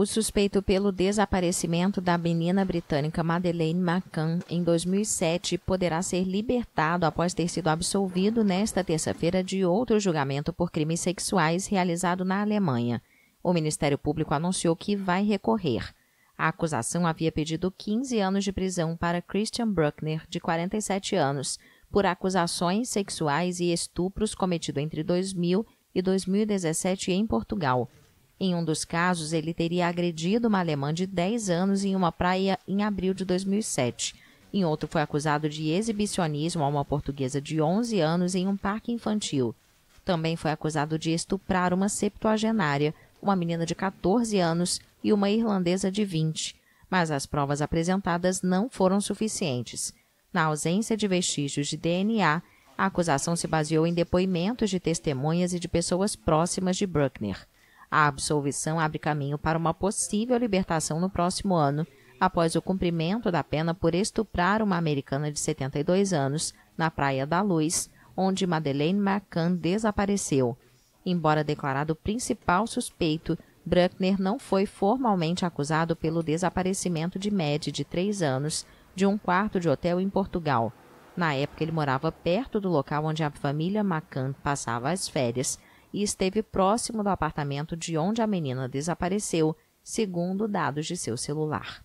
o suspeito pelo desaparecimento da menina britânica Madeleine McCann em 2007 poderá ser libertado após ter sido absolvido nesta terça-feira de outro julgamento por crimes sexuais realizado na Alemanha. O Ministério Público anunciou que vai recorrer. A acusação havia pedido 15 anos de prisão para Christian Bruckner, de 47 anos, por acusações sexuais e estupros cometidos entre 2000 e 2017 em Portugal em um dos casos, ele teria agredido uma alemã de 10 anos em uma praia em abril de 2007. Em outro, foi acusado de exibicionismo a uma portuguesa de 11 anos em um parque infantil. Também foi acusado de estuprar uma septuagenária, uma menina de 14 anos e uma irlandesa de 20. Mas as provas apresentadas não foram suficientes. Na ausência de vestígios de DNA, a acusação se baseou em depoimentos de testemunhas e de pessoas próximas de Bruckner. A absolvição abre caminho para uma possível libertação no próximo ano, após o cumprimento da pena por estuprar uma americana de 72 anos na Praia da Luz, onde Madeleine McCann desapareceu. Embora declarado principal suspeito, Bruckner não foi formalmente acusado pelo desaparecimento de Maddie, de 3 anos, de um quarto de hotel em Portugal. Na época, ele morava perto do local onde a família McCann passava as férias e esteve próximo do apartamento de onde a menina desapareceu, segundo dados de seu celular.